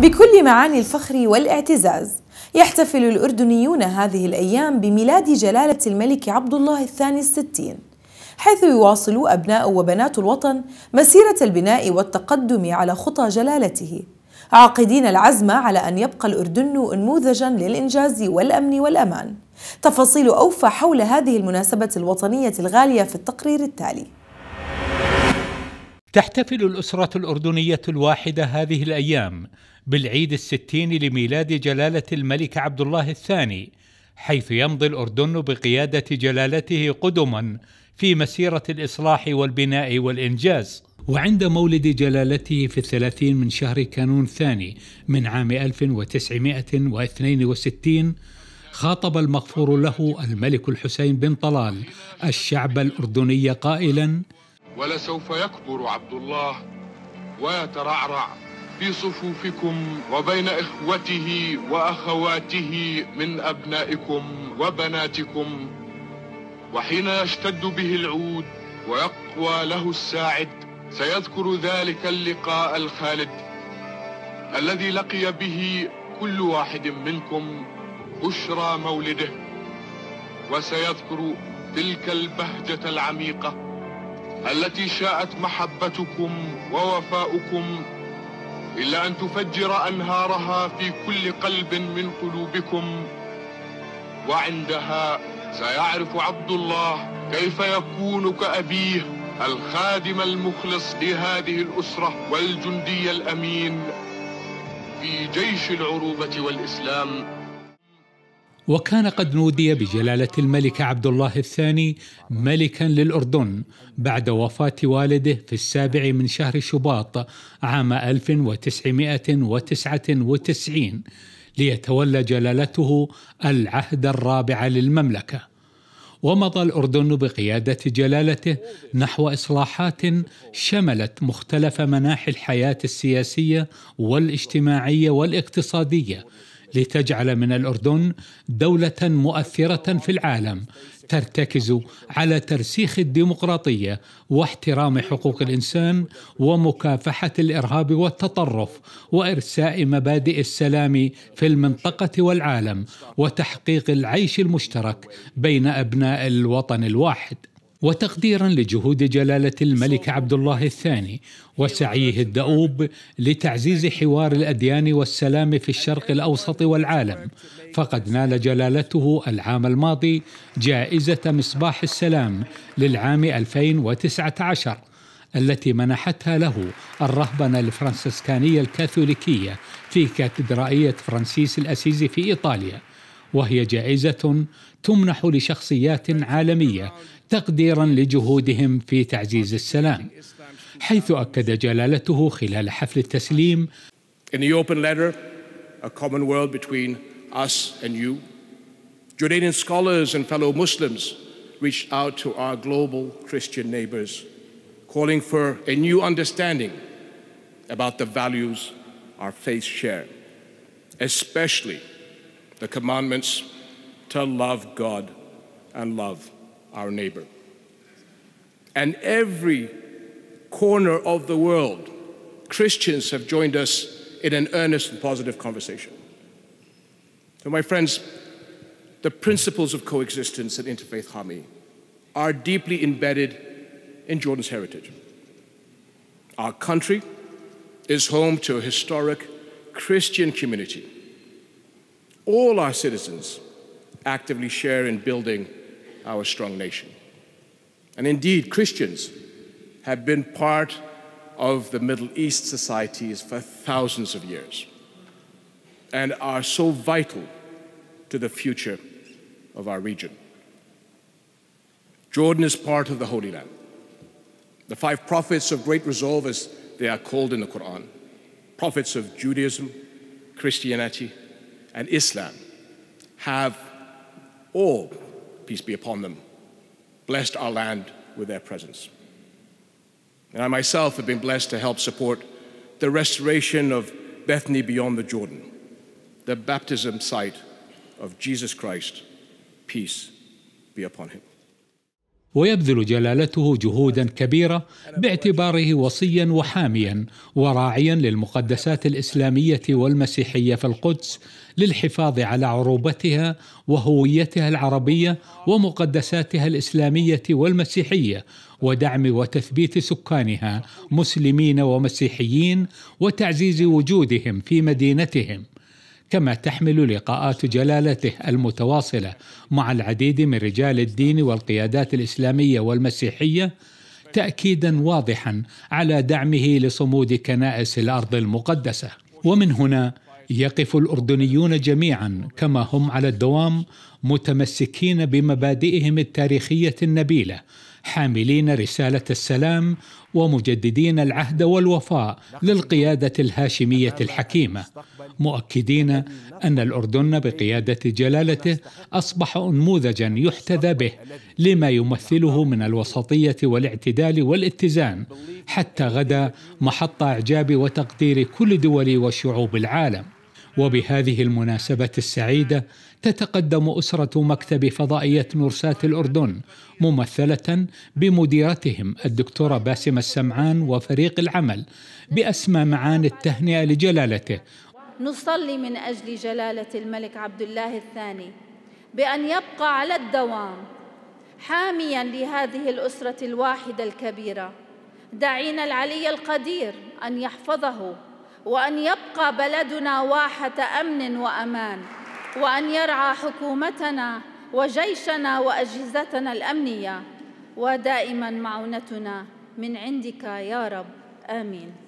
بكل معاني الفخر والاعتزاز يحتفل الأردنيون هذه الأيام بميلاد جلالة الملك عبد الله الثاني الستين حيث يواصل أبناء وبنات الوطن مسيرة البناء والتقدم على خطى جلالته عاقدين العزم على أن يبقى الأردن أنموذجا للإنجاز والأمن والأمان تفاصيل أوفى حول هذه المناسبة الوطنية الغالية في التقرير التالي تحتفل الأسرة الأردنية الواحدة هذه الأيام بالعيد الستين لميلاد جلالة الملك عبد الله الثاني حيث يمضي الأردن بقيادة جلالته قدما في مسيرة الإصلاح والبناء والإنجاز وعند مولد جلالته في الثلاثين من شهر كانون الثاني من عام 1962 خاطب المغفور له الملك الحسين بن طلال الشعب الأردني قائلاً ولسوف يكبر عبد الله ويترعرع في صفوفكم وبين إخوته وأخواته من أبنائكم وبناتكم وحين يشتد به العود ويقوى له الساعد سيذكر ذلك اللقاء الخالد الذي لقي به كل واحد منكم بشرى مولده وسيذكر تلك البهجة العميقة التي شاءت محبتكم ووفاؤكم إلا أن تفجر أنهارها في كل قلب من قلوبكم وعندها سيعرف عبد الله كيف يكون كأبيه الخادم المخلص لهذه الأسرة والجندي الأمين في جيش العروبة والإسلام وكان قد نودي بجلالة الملك عبد الله الثاني ملكا للأردن بعد وفاة والده في السابع من شهر شباط عام 1999 ليتولى جلالته العهد الرابع للمملكة ومضى الأردن بقيادة جلالته نحو إصلاحات شملت مختلف مناحي الحياة السياسية والاجتماعية والاقتصادية لتجعل من الاردن دوله مؤثره في العالم ترتكز على ترسيخ الديمقراطيه واحترام حقوق الانسان ومكافحه الارهاب والتطرف وارساء مبادئ السلام في المنطقه والعالم وتحقيق العيش المشترك بين ابناء الوطن الواحد وتقديرا لجهود جلاله الملك عبد الله الثاني وسعيه الدؤوب لتعزيز حوار الاديان والسلام في الشرق الاوسط والعالم فقد نال جلالته العام الماضي جائزه مصباح السلام للعام 2019 التي منحتها له الرهبنه الفرنسيسكانيه الكاثوليكيه في كاتدرائيه فرانسيس الاسيزي في ايطاليا وهي جائزه تمنح لشخصيات عالميه تقديرا لجهودهم في تعزيز السلام حيث اكد جلالته خلال حفل التسليم In the open letter, a common world between us and you, Jordanian scholars and fellow Muslims reached out to our global Christian neighbors, calling for a new understanding about the values our faith share, especially the commandments to love God and love our neighbor. And every corner of the world, Christians have joined us in an earnest and positive conversation. So, my friends, the principles of coexistence and interfaith harmony are deeply embedded in Jordan's heritage. Our country is home to a historic Christian community. All our citizens actively share in building our strong nation. And indeed, Christians have been part of the Middle East societies for thousands of years and are so vital to the future of our region. Jordan is part of the Holy Land. The five prophets of great resolve, as they are called in the Quran, prophets of Judaism, Christianity, and Islam, have all peace be upon them, blessed our land with their presence. And I myself have been blessed to help support the restoration of Bethany beyond the Jordan, the baptism site of Jesus Christ. Peace be upon him. ويبذل جلالته جهودا كبيره باعتباره وصيا وحاميا وراعيا للمقدسات الاسلاميه والمسيحيه في القدس للحفاظ على عروبتها وهويتها العربيه ومقدساتها الاسلاميه والمسيحيه ودعم وتثبيت سكانها مسلمين ومسيحيين وتعزيز وجودهم في مدينتهم كما تحمل لقاءات جلالته المتواصله مع العديد من رجال الدين والقيادات الاسلاميه والمسيحيه تاكيدا واضحا على دعمه لصمود كنائس الارض المقدسه ومن هنا يقف الاردنيون جميعا كما هم على الدوام متمسكين بمبادئهم التاريخيه النبيله حاملين رساله السلام ومجددين العهد والوفاء للقياده الهاشميه الحكيمه مؤكدين ان الاردن بقياده جلالته اصبح انموذجا يحتذى به لما يمثله من الوسطيه والاعتدال والاتزان حتى غدا محط اعجاب وتقدير كل دول وشعوب العالم وبهذه المناسبه السعيده تتقدم أسرة مكتب فضائية نورسات الأردن ممثلة بمديرتهم الدكتورة باسمة السمعان وفريق العمل بأسمى معان التهنئة لجلالته نصلي من أجل جلالة الملك عبد الله الثاني بأن يبقى على الدوام حاميا لهذه الأسرة الواحدة الكبيرة داعينا العلي القدير أن يحفظه وأن يبقى بلدنا واحة أمن وأمان وأن يرعى حكومتنا وجيشنا وأجهزتنا الأمنية ودائما معونتنا من عندك يا رب آمين